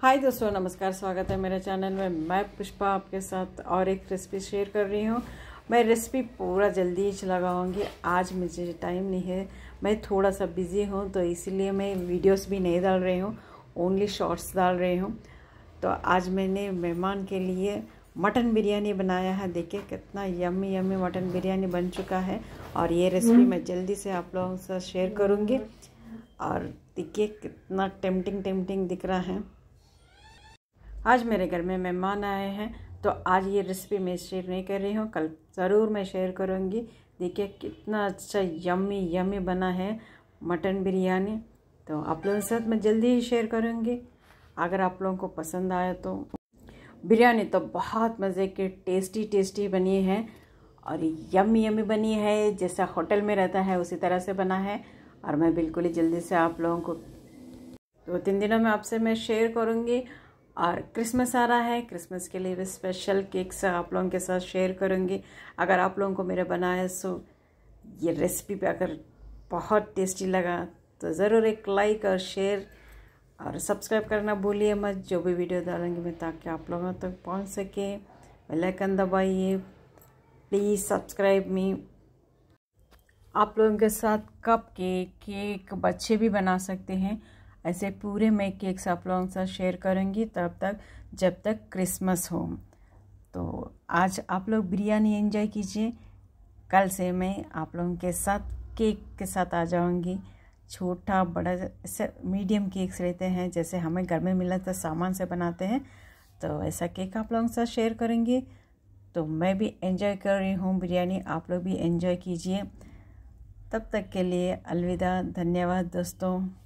हाय दोस्तों नमस्कार स्वागत है मेरे चैनल में मैं पुष्पा आपके साथ और एक रेसिपी शेयर कर रही हूँ मैं रेसिपी पूरा जल्दी ही लगाऊंगी आज मुझे टाइम नहीं है मैं थोड़ा सा बिज़ी हूँ तो इसीलिए मैं वीडियोस भी नहीं डाल रही हूँ ओनली शॉर्ट्स डाल रही हूँ तो आज मैंने मेहमान के लिए मटन बिरयानी बनाया है देखिए कितना यम यम्मी मटन बिरयानी बन चुका है और ये रेसिपी हम्म। मैं जल्दी से आप लोगों से शेयर करूँगी और देखिए कितना टेम्पटिंग टेम्पटिंग दिख रहा है आज मेरे घर में मेहमान आए हैं तो आज ये रेसिपी मैं शेयर नहीं कर रही हूँ कल ज़रूर मैं शेयर करूँगी देखिए कितना अच्छा यम्मी यम्मी बना है मटन बिरयानी तो आप लोगों के साथ मैं जल्दी ही शेयर करूँगी अगर आप लोगों को पसंद आया तो बिरयानी तो बहुत मज़े की टेस्टी टेस्टी बनी है और यम्मी यम्मी बनी है जैसा होटल में रहता है उसी तरह से बना है और मैं बिल्कुल ही जल्दी से आप लोगों को दो तो तीन दिनों में आपसे मैं शेयर करूँगी और क्रिसमस आ रहा है क्रिसमस के लिए भी स्पेशल केक्स आप लोगों के साथ शेयर करूँगी अगर आप लोगों को मेरा बनाया सो ये रेसिपी पे अगर बहुत टेस्टी लगा तो ज़रूर एक लाइक और शेयर और सब्सक्राइब करना भूलिए मत जो भी वीडियो डालेंगे मैं ताकि आप लोगों तक तो पहुँच सके बेलाइकन दबाइए प्लीज़ सब्सक्राइब मी आप लोगों के साथ कप केक केक बच्चे भी बना सकते हैं ऐसे पूरे मैं केक्स आप लोगों के साथ शेयर करूँगी तब तक जब तक क्रिसमस हो तो आज आप लोग बिरयानी एंजॉय कीजिए कल से मैं आप लोगों के साथ केक के साथ आ जाऊँगी छोटा बड़ा ऐसे मीडियम केक्स रहते हैं जैसे हमें घर में मिला था सामान से बनाते हैं तो ऐसा केक आप लोगों के साथ शेयर करेंगे तो मैं भी एंजॉय कर रही हूँ बिरयानी आप लोग भी एंजॉय कीजिए तब तक के लिए अलविदा धन्यवाद दोस्तों